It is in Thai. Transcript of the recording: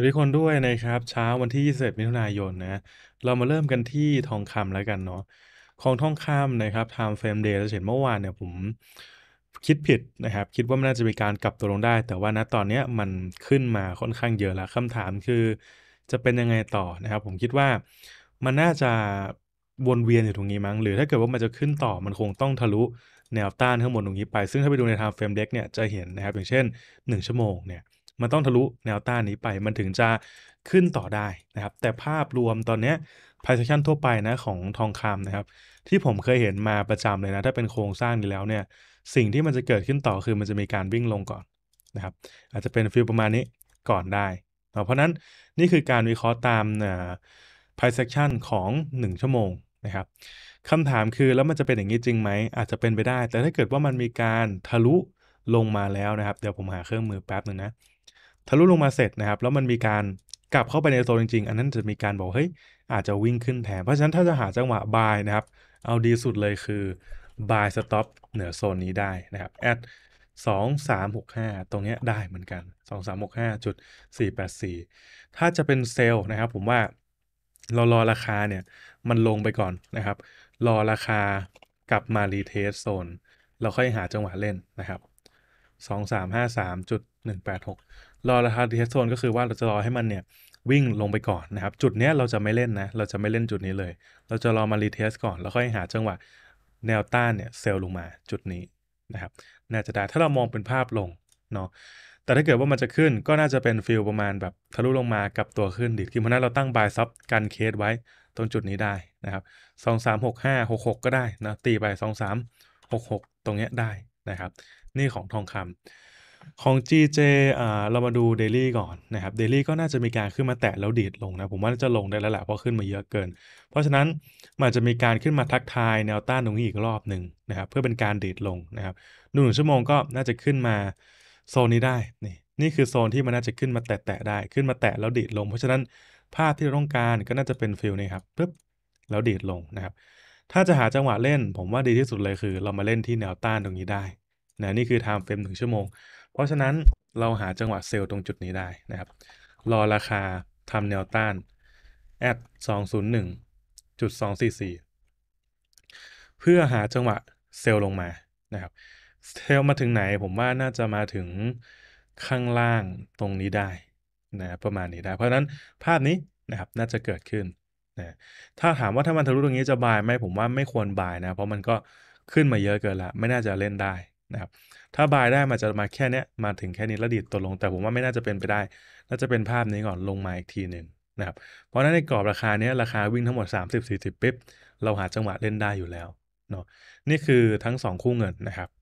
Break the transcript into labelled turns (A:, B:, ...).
A: วัสดีคนด้วยนะครับ เช้าวันที่21มิถุนายนนะเรามาเริ่มกันที่ทองคำแล้วกันเนาะของทองคำนะครับ time frame day เราเห็นเมื่อวานเนี่ยผมคิดผิด นะครับคิดว่ามันน่าจะมีการกลับตัวลงได้ แต่ว่าณตอนนี้มันขึ้นมาค่อนข้างเยอะแล้วคำถามคือ จะเป็นยังไงต่อ นะครับ ผมคิดว่ามันน่าจะวนเวียนอยู่ตรงนี้มั้ง หรือถ้าเกิดว่ามันจะขึ้นต่อมันคงต้องทะลุแนวต้านข้างบนตรงนี้ไป ซึ่งถ้าไปดูใน time frame d e c เนี่ยจะเห็นนะครับ อย่างเช่น 1 ชั่วโมงเนี่ยมันต้องทะลุแนวต้านนี้ไปมันถึงจะขึ้นต่อได้นะครับแต่ภาพรวมตอนนี้ย p r i c e action ทั่วไปนะของทองคำนะครับ ที่ผมเคยเห็นมาประจำเลยนะ ถ้าเป็นโครงสร้างนี้แล้วเนี่ยสิ่งที่มันจะเกิดขึ้นต่อคือมันจะมีการวิ่งลงก่อนนะครับอาจจะเป็นฟิลประมาณนี้ก่อนได้ เพราะนั้นนี่คือการวิเคราะห์ตาม p r i c e action ของ 1 ชั่วโมงนะครับคำถามคือ แล้วมันจะเป็นอย่างนี้จริงไหมอาจจะเป็นไปได้ แต่ถ้าเกิดว่ามันมีการทะลุลงมาแล้วนะครับเดี๋ยวผมหาเครื่องมือแป๊บหนึ่งนะทะลุลงมาเสร็จนะครับ แล้วมันมีการกลับเข้าไปในโซนจริงๆ อันนั้นจะมีการบอก เฮ้ย อาจจะวิ่งขึ้นแทนเพราะฉะนั้นถ้าจะหาจังหวะบายนะครับ เอาดีสุดเลยคือ buy stop เหนือโซนนี้ได้นะครับแออดสสงามหกห้าตรงนี้ได้เหมือนกันสสสองาามหหก้จุดี่แปดสี่ถ้าจะเป็นเซลล์นะครับ ผมว่าเรารอราคาเนี่ย มันลงไปก่อนนะครับ รอราคากลับมารีเทสโซน เราค่อยหาจังหวะเล่นนะครับสสสองาาามห้มจุด186รอราคาดีเทสโซนก็คือว่าเราจะรอให้มันเนี่ยวิ่งลงไปก่อนนะครับจุดนี้เราจะไม่เล่นนะเราจะไม่เล่นจุดนี้เลย เราจะรอมารีเทสก่อนแล้วค่อยหาจังหวะแนวต้านเนี่ยเซลล์ลงมาจุดนี้นะครับน่าจะได้ถ้าเรามองเป็นภาพลงเนาะแต่ถ้าเกิดว่ามันจะขึ้นก็น่าจะเป็นฟิลประมาณแบบทะลุลงมากับตัวขึ้นดิคือเพราะนั้นเราตั้งบายซับกันเคสไว้ตรงจุดนี้ได้นะครับสองสามหกห้าหกหกก็ได้นะตีไปสองสามหกหกตรงเนี้ยได้นะครับ นี่ของทองคำของ GJ เรามาดู Daily ก่อนนะครับ Daily ก็น่าจะมีการขึ้นมาแตะแล้วดีดลงนะผมว่าน่าจะลงได้แล้วแหละเพราะขึ้นมาเยอะเกิน เพราะฉะนั้นมันจะมีการขึ้นมาทักทายแนวต้านตรงนี้อีกรอบหนึ่งนะครับเพื่อเป็นการดีดลงนะครับหนึ่งชั่วโมงก็น่าจะขึ้นมาโซนนี้ได้ นี่นี่คือโซนที่มันน่าจะขึ้นมาแตะะได้ ขึ้นมาแตะแล้วดีดลง เพราะฉะนั้นภาพที่เราต้องการก็น่าจะเป็นฟิลนี้ครับปึ๊บแล้วดีดลงนะครับถ้าจะหาจังหวะเล่น ผมว่าดีที่สุดเลยคือ เรามาเล่นที่แนวต้านตรงนี้ได้นะนี่คือ time f r หนึ่งชั่วโมงเพราะฉะนั้นเราหาจังหวะเซลล์ตรงจุดนี้ได้นะครับรอราคาทำแนวต้าน at 201.244 เพื่อหาจังหวะเซลล์ลงมานะครับเซลล์มาถึงไหนผมว่าน่าจะมาถึงข้างล่างตรงนี้ได้นะประมาณนี้ได้ เพราะนั้นภาพนี้นะครับน่าจะเกิดขึ้นนะถ้าถามว่าถ้ามันทะลุตรงนี้จะบายไหมผมว่าไม่ควรบายนะเพราะมันก็ขึ้นมาเยอะเกินละไม่น่าจะเล่นได้นะครับ ถ้าบายได้ มันจะมาแค่นี้มาถึงแค่นี้แล้วดีดตัวลง แต่ผมว่าไม่น่าจะเป็นไปได้ น่าจะเป็นภาพนี้ก่อนลงมาอีกทีหนึ่งนะครับ เพราะนั้นในกรอบราคาเนี้ยราคาวิ่งทั้งหมด 30-40 ปิ๊บเราหาจังหวะเล่นได้อยู่แล้วเนาะนี่คือทั้ง 2 คู่เงินนะครับ